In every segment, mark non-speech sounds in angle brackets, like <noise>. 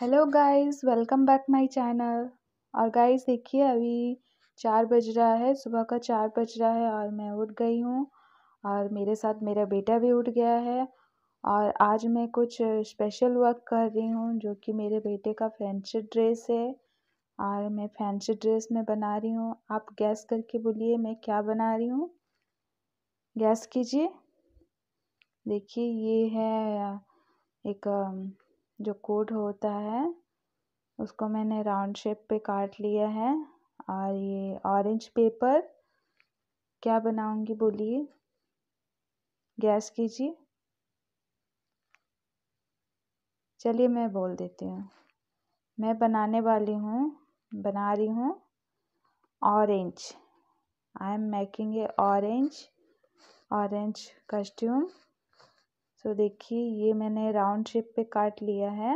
hello guys welcome back my channel और guys देखिए अभी चार बज रहा है सुबह का चार बज रहा है और मैं उठ गई हूँ और मेरे साथ मेरा बेटा भी उठ गया है और आज मैं कुछ स्पेशल वर्क कर रही हूँ जो कि मेरे बेटे का फैंसी ड्रेस है और मैं फैंसी ड्रेस में बना रही हूँ आप गैस करके बोलिए मैं क्या बना रही हूँ गैस कीजिए देखिए ये है एक जो कोड होता है उसको मैंने राउंड शेप पे काट लिया है और ये ऑरेंज पेपर क्या बनाऊंगी बोलिए गैस कीजिए चलिए मैं बोल देती हूँ मैं बनाने वाली हूँ बना रही हूँ orange I am making a orange orange costume so तो so, देखिए ये मैंने राउंड शेप पे काट लिया है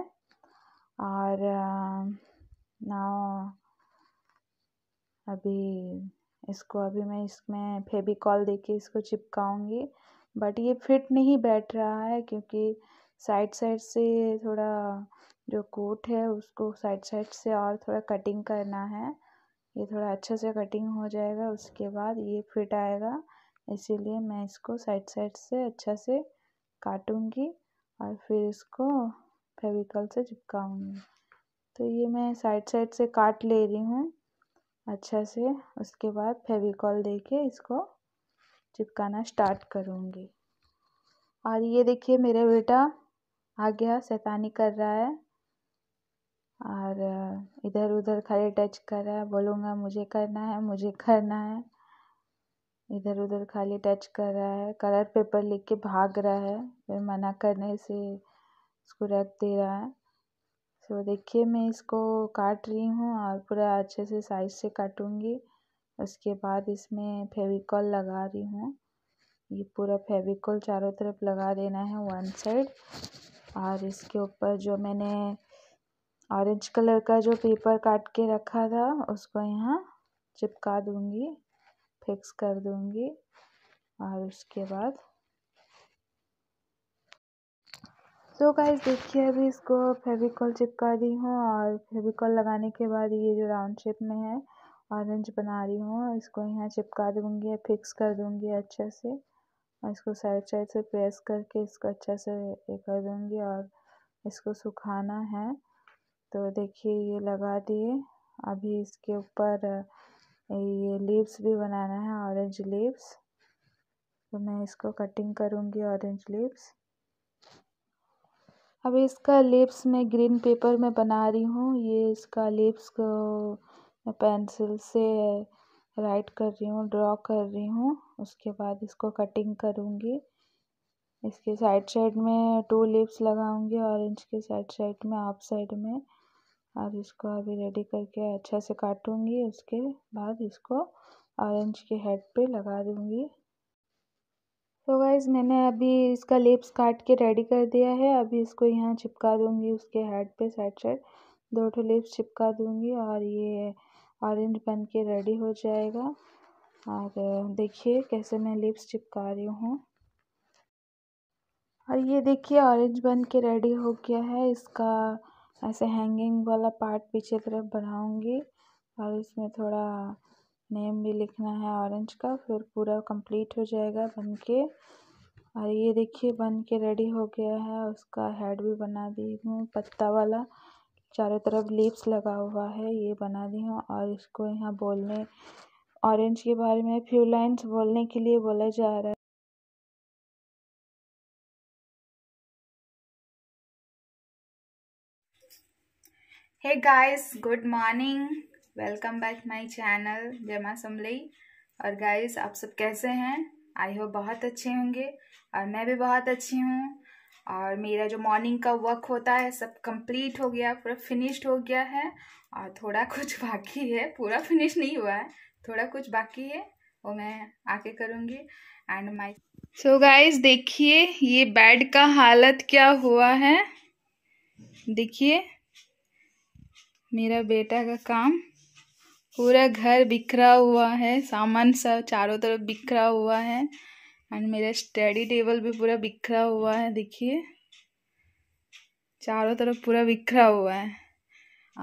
और ना अभी इसको अभी मैं इसमें फेबिकॉल देके इसको चिपकाऊंगी बट ये फिट नहीं बैठ रहा है क्योंकि साइड साइड से थोड़ा जो कोट है उसको साइड साइड से और थोड़ा कटिंग करना है ये थोड़ा अच्छे से कटिंग हो जाएगा उसके बाद ये फिट आएगा इसीलिए मैं इसको साइड साइड से अच्छा से काटूँगी और फिर इसको फेविकल से चिपकाऊँगी तो ये मैं साइड साइड से काट ले रही हूँ अच्छा से उसके बाद फेविकॉल दे के इसको चिपकाना स्टार्ट करूँगी और ये देखिए मेरा बेटा आ गया शैतानी कर रहा है और इधर उधर खाली टच कर रहा है बोलूँगा मुझे करना है मुझे करना है इधर उधर खाली टच कर रहा है कलर पेपर लेके के भाग रहा है फिर मना करने से उसको रख दे रहा है तो देखिए मैं इसको काट रही हूँ और पूरा अच्छे से साइज से काटूँगी उसके बाद इसमें फेविकॉल लगा रही हूँ ये पूरा फेविकॉल चारों तरफ लगा देना है वन साइड और इसके ऊपर जो मैंने ऑरेंज कलर का जो पेपर काट के रखा था उसको यहाँ चिपका दूँगी फिक्स कर दूंगी और उसके बाद तो गाइस देखिए अभी इसको फेविकॉल चिपका दी हूँ और फेविकॉल लगाने के बाद ये जो राउंड शेप में है ऑरेंज बना रही हूँ इसको यहाँ चिपका दूँगी फिक्स कर दूँगी अच्छे से और इसको साइड साइड से प्रेस करके इसको अच्छे से ये कर दूँगी और इसको सुखाना है तो देखिए ये लगा दिए अभी इसके ऊपर ये लीव्स भी बनाना है ऑरेंज लीव्स तो मैं इसको कटिंग करूँगी ऑरेंज लीव्स अब इसका लिप्स मैं ग्रीन पेपर में बना रही हूँ ये इसका लिप्स को मैं पेंसिल से राइट कर रही हूँ ड्रॉ कर रही हूँ उसके बाद इसको कटिंग करूँगी इसके साइड साइड में टू लिप्स लगाऊँगी ऑरेंज के साइड साइड में ऑफ साइड में और इसको अभी रेडी करके अच्छे से काटूँगी उसके बाद इसको ऑरेंज के हेड पे लगा दूंगी तो गाइज़ मैंने अभी इसका लिप्स काट के रेडी कर दिया है अभी इसको यहाँ चिपका दूँगी उसके हेड पे साइड साइड दो ठो लिप्स चिपका दूँगी और ये ऑरेंज बन के रेडी हो जाएगा और देखिए कैसे मैं लिप्स चिपका रही हूँ और ये देखिए ऑरेंज बन के रेडी हो गया है इसका ऐसे हैंगिंग वाला पार्ट पीछे तरफ बनाऊंगी और इसमें थोड़ा नेम भी लिखना है ऑरेंज का फिर पूरा कंप्लीट हो जाएगा बन के और ये देखिए बन के रेडी हो गया है उसका हेड भी बना दी हूँ पत्ता वाला चारों तरफ लीव्स लगा हुआ है ये बना दी हूँ और इसको यहाँ बोलने ऑरेंज के बारे में फ्यू लाइन्स बोलने के लिए बोला जा रहा है hey guys good morning welcome back my channel जमा समलई और गाइस आप सब कैसे हैं आई होप बहुत अच्छे होंगे और मैं भी बहुत अच्छी हूँ और मेरा जो मॉर्निंग का वर्क होता है सब कंप्लीट हो गया पूरा फिनिश्ड हो गया है और थोड़ा कुछ <laughs> बाकी है पूरा फिनिश नहीं हुआ है थोड़ा कुछ बाकी है वो मैं आके करूँगी एंड माई सो गाइज़ देखिए ये बेड का हालत क्या हुआ है देखिए मेरा बेटा का काम पूरा घर बिखरा हुआ है सामान सब चारों तरफ बिखरा हुआ है एंड मेरा स्टडी टेबल भी पूरा बिखरा हुआ है देखिए चारों तरफ पूरा बिखरा हुआ है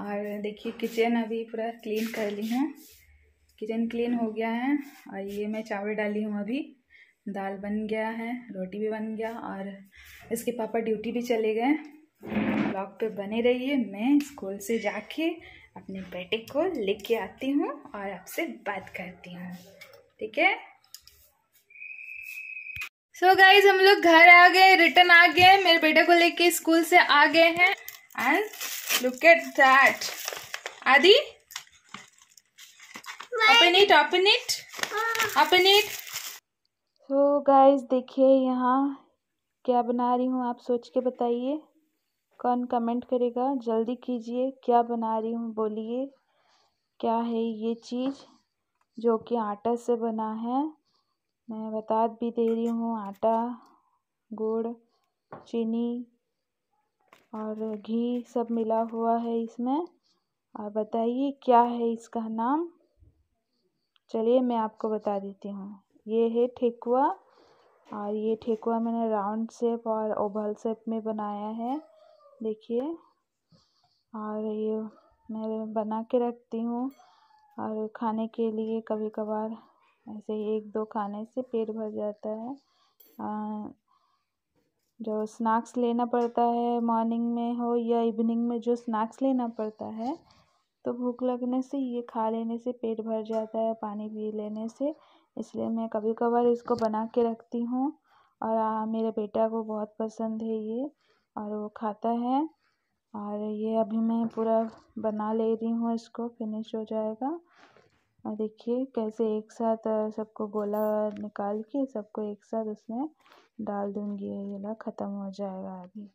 और देखिए किचन अभी पूरा क्लीन कर ली है किचन क्लीन हो गया है और ये मैं चावल डाली हूँ अभी दाल बन गया है रोटी भी बन गया और इसके पापा ड्यूटी भी चले गए ब्लॉग पे बने रहिए मैं स्कूल से जाके अपने बेटे को लेके आती हूँ और आपसे बात करती हूँ ठीक है सो गाइज हम लोग घर आ गए रिटर्न आ गए मेरे बेटे को लेके स्कूल से आ गए हैं एंड लुक एट दैट आदि open it open so guys देखिए यहाँ क्या बना रही हूँ आप सोच के बताइए कौन कमेंट करेगा जल्दी कीजिए क्या बना रही हूँ बोलिए क्या है ये चीज़ जो कि आटा से बना है मैं बता भी दे रही हूँ आटा गुड़ चीनी और घी सब मिला हुआ है इसमें और बताइए क्या है इसका नाम चलिए मैं आपको बता देती हूँ ये है ठेकुआ और ये ठेकुआ मैंने राउंड शेप और ओवल शेप में बनाया है देखिए और ये मैं बना के रखती हूँ और खाने के लिए कभी कभार ऐसे ही एक दो खाने से पेट भर जाता है आ, जो स्नैक्स लेना पड़ता है मॉर्निंग में हो या इवनिंग में जो स्नैक्स लेना पड़ता है तो भूख लगने से ये खा लेने से पेट भर जाता है पानी पी लेने से इसलिए मैं कभी कभार इसको बना के रखती हूँ और आ, मेरे बेटा को बहुत पसंद है ये और वो खाता है और ये अभी मैं पूरा बना ले रही हूँ इसको फिनिश हो जाएगा और देखिए कैसे एक साथ सबको गोला निकाल के सबको एक साथ उसमें डाल दूँगी ये ना ख़त्म हो जाएगा अभी